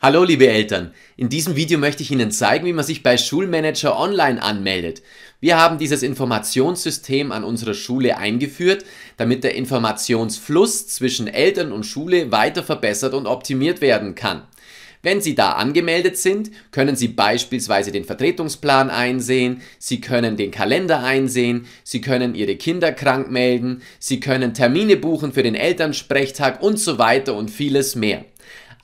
Hallo liebe Eltern, in diesem Video möchte ich Ihnen zeigen, wie man sich bei Schulmanager Online anmeldet. Wir haben dieses Informationssystem an unserer Schule eingeführt, damit der Informationsfluss zwischen Eltern und Schule weiter verbessert und optimiert werden kann. Wenn Sie da angemeldet sind, können Sie beispielsweise den Vertretungsplan einsehen, Sie können den Kalender einsehen, Sie können Ihre Kinder krank melden, Sie können Termine buchen für den Elternsprechtag und so weiter und vieles mehr.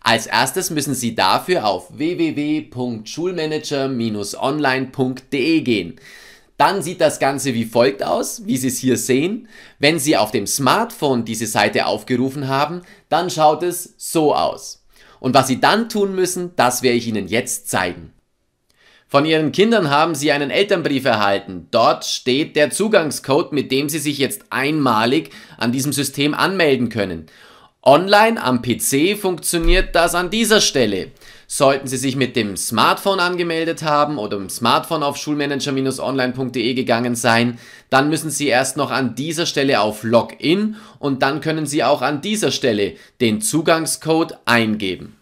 Als erstes müssen Sie dafür auf www.schulmanager-online.de gehen. Dann sieht das Ganze wie folgt aus, wie Sie es hier sehen. Wenn Sie auf dem Smartphone diese Seite aufgerufen haben, dann schaut es so aus. Und was Sie dann tun müssen, das werde ich Ihnen jetzt zeigen. Von Ihren Kindern haben Sie einen Elternbrief erhalten. Dort steht der Zugangscode, mit dem Sie sich jetzt einmalig an diesem System anmelden können. Online am PC funktioniert das an dieser Stelle. Sollten Sie sich mit dem Smartphone angemeldet haben oder im Smartphone auf schulmanager-online.de gegangen sein, dann müssen Sie erst noch an dieser Stelle auf Login und dann können Sie auch an dieser Stelle den Zugangscode eingeben.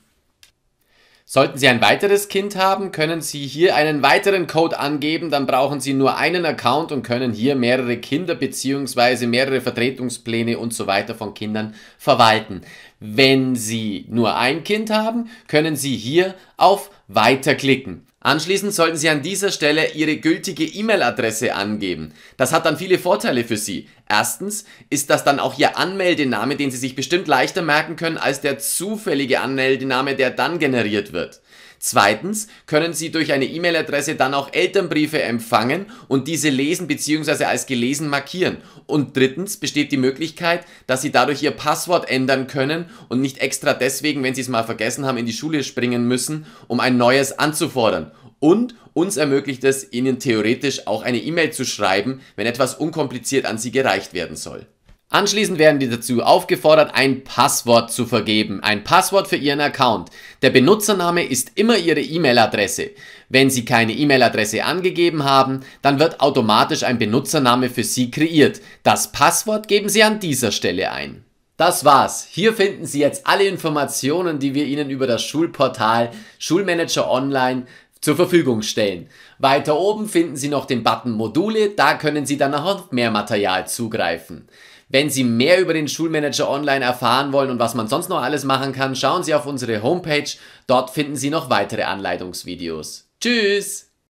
Sollten Sie ein weiteres Kind haben, können Sie hier einen weiteren Code angeben, dann brauchen Sie nur einen Account und können hier mehrere Kinder bzw. mehrere Vertretungspläne und so weiter von Kindern verwalten. Wenn Sie nur ein Kind haben, können Sie hier auf Weiter klicken. Anschließend sollten Sie an dieser Stelle Ihre gültige E-Mail-Adresse angeben. Das hat dann viele Vorteile für Sie. Erstens ist das dann auch Ihr Anmeldename, den Sie sich bestimmt leichter merken können als der zufällige Anmeldename, der dann generiert wird. Zweitens können Sie durch eine E-Mail-Adresse dann auch Elternbriefe empfangen und diese lesen bzw. als gelesen markieren. Und drittens besteht die Möglichkeit, dass Sie dadurch Ihr Passwort ändern können und nicht extra deswegen, wenn Sie es mal vergessen haben, in die Schule springen müssen, um ein neues anzufordern. Und uns ermöglicht es, Ihnen theoretisch auch eine E-Mail zu schreiben, wenn etwas unkompliziert an Sie gereicht werden soll. Anschließend werden die dazu aufgefordert, ein Passwort zu vergeben. Ein Passwort für ihren Account. Der Benutzername ist immer ihre E-Mail-Adresse. Wenn sie keine E-Mail-Adresse angegeben haben, dann wird automatisch ein Benutzername für sie kreiert. Das Passwort geben sie an dieser Stelle ein. Das war's. Hier finden Sie jetzt alle Informationen, die wir Ihnen über das Schulportal Schulmanager Online zur Verfügung stellen. Weiter oben finden Sie noch den Button Module, da können Sie dann auf mehr Material zugreifen. Wenn Sie mehr über den Schulmanager online erfahren wollen und was man sonst noch alles machen kann, schauen Sie auf unsere Homepage, dort finden Sie noch weitere Anleitungsvideos. Tschüss!